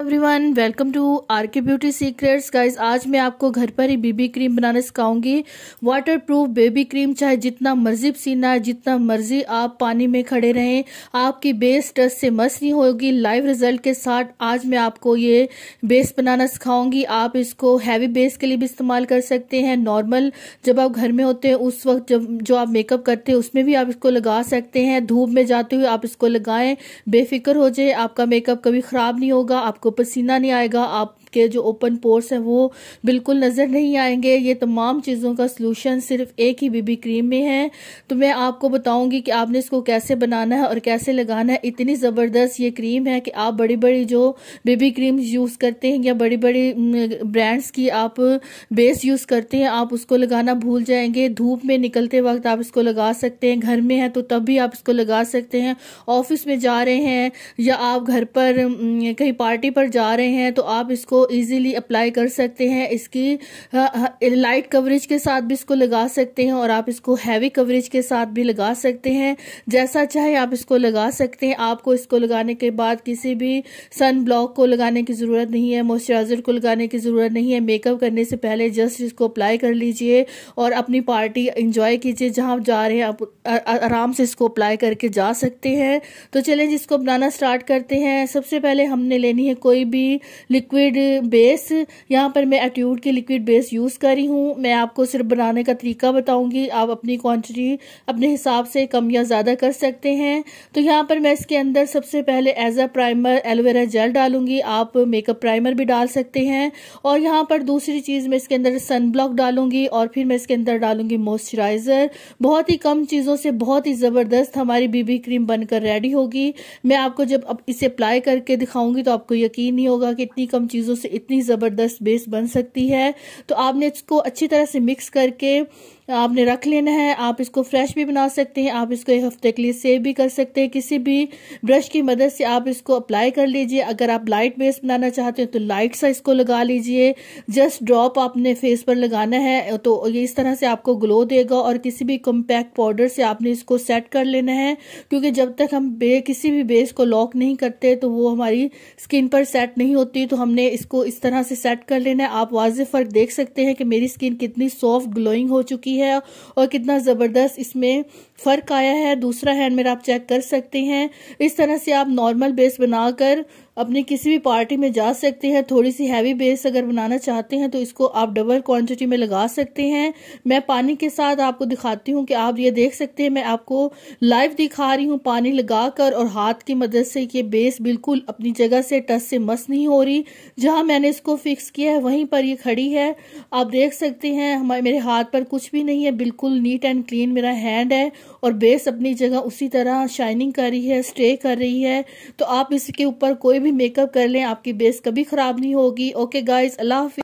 everyone welcome to R K beauty secrets guys आज मैं आपको घर पर ही बेबी क्रीम बनाना सिखाऊंगी वाटर प्रूफ बेबी क्रीम चाहे जितना मर्जी पसीना जितना मर्जी आप पानी में खड़े रहें आपकी बेस टच से मस नहीं होगी लाइव रिजल्ट के साथ आज मैं आपको ये बेस बनाना सिखाऊंगी आप इसको हैवी बेस के लिए भी इस्तेमाल कर सकते हैं नॉर्मल जब आप घर में होते हैं उस वक्त जब जो आप मेकअप करते हैं उसमें भी आप इसको लगा सकते हैं धूप में जाते हुए आप इसको लगाएं बेफिक्र हो जाए आपका मेकअप कभी ख़राब नहीं होगा आपको आपको पसीना नहीं आएगा आप के जो ओपन पोर्स हैं वो बिल्कुल नज़र नहीं आएंगे ये तमाम चीज़ों का सलूशन सिर्फ एक ही बीबी क्रीम में है तो मैं आपको बताऊंगी कि आपने इसको कैसे बनाना है और कैसे लगाना है इतनी ज़बरदस्त ये क्रीम है कि आप बड़ी बड़ी जो बेबी क्रीम यूज़ करते हैं या बड़ी बड़ी ब्रांड्स की आप बेस यूज़ करते हैं आप उसको लगाना भूल जाएंगे धूप में निकलते वक्त आप इसको लगा सकते हैं घर में है तो तब भी आप इसको लगा सकते हैं ऑफिस में जा रहे हैं या आप घर पर कहीं पार्टी पर जा रहे हैं तो आप इसको इसको इजीली अप्लाई कर सकते हैं इसकी लाइट कवरेज के साथ भी इसको लगा सकते हैं और आप इसको हैवी कवरेज के साथ भी लगा सकते हैं जैसा चाहे आप इसको लगा सकते हैं आपको इसको लगाने के बाद किसी भी सन ब्लॉक को लगाने की ज़रूरत नहीं है मॉइस्चराइज़र को लगाने की ज़रूरत नहीं है मेकअप करने से पहले जस्ट इसको अप्लाई कर लीजिए और अपनी पार्टी इंजॉय कीजिए जहाँ आप जा रहे हैं आप आराम से इसको अप्लाई करके जा सकते हैं तो चलें जिसको बनाना स्टार्ट करते हैं सबसे पहले हमने लेनी है कोई भी लिक्विड बेस यहाँ पर मैं एट्यूड की लिक्विड बेस यूज़ करी हूँ मैं आपको सिर्फ बनाने का तरीका बताऊँगी आप अपनी क्वान्टिटी अपने हिसाब से कम या ज़्यादा कर सकते हैं तो यहाँ पर मैं इसके अंदर सबसे पहले as a primer aloe vera gel डालूंगी आप मेकअप प्राइमर भी डाल सकते हैं और यहाँ पर दूसरी चीज़ मैं इसके अंदर सन ब्लॉक डालूंगी और फिर मैं इसके अंदर डालूंगी मॉइस्चराइज़र बहुत ही कम चीज़ों से बहुत ही ज़बरदस्त हमारी बीबी क्रीम बनकर रेडी होगी मैं आपको जब इसे अप्लाई करके दिखाऊंगी तो आपको यकीन नहीं होगा कि इतनी कम चीज़ों से इतनी ज़बरदस्त बेस बन सकती है तो आपने इसको अच्छी तरह से मिक्स करके आपने रख लेना है आप इसको फ्रेश भी बना सकते हैं आप इसको एक हफ्ते के लिए सेव भी कर सकते हैं किसी भी ब्रश की मदद से आप इसको अप्लाई कर लीजिए अगर आप लाइट बेस बनाना चाहते हैं तो लाइट सा इसको लगा लीजिए जस्ट ड्रॉप आपने फेस पर लगाना है तो ये इस तरह से आपको ग्लो देगा और किसी भी कम्पैक्ट पाउडर से आपने इसको सेट कर लेना है क्योंकि जब तक हम बे किसी भी बेस को लॉक नहीं करते तो वो हमारी स्किन पर सेट नहीं होती तो हमने इसको इस तरह से सेट कर लेना है आप वाज फर्क देख सकते हैं कि मेरी स्किन कितनी सॉफ्ट ग्लोइंग हो चुकी है है और कितना ज़बरदस्त इसमें फ़र्क आया है दूसरा हैंड मेरा आप चेक कर सकते हैं इस तरह से आप नॉर्मल बेस बनाकर अपने किसी भी पार्टी में जा सकते हैं थोड़ी सी हैवी बेस अगर बनाना चाहते हैं तो इसको आप डबल क्वांटिटी में लगा सकते हैं मैं पानी के साथ आपको दिखाती हूँ कि आप ये देख सकते हैं मैं आपको लाइव दिखा रही हूँ पानी लगाकर और हाथ की मदद से ये बेस बिल्कुल अपनी जगह से टच से मस नहीं हो रही जहाँ मैंने इसको फिक्स किया है वहीं पर ये खड़ी है आप देख सकते हैं हमारे मेरे हाथ पर कुछ भी नहीं है बिल्कुल नीट एंड क्लीन मेरा हैंड है और बेस अपनी जगह उसी तरह शाइनिंग कर रही है स्टे कर रही है तो आप इसके ऊपर कोई भी मेकअप कर लें आपकी बेस कभी ख़राब नहीं होगी ओके गाइज अल्लाह हाफि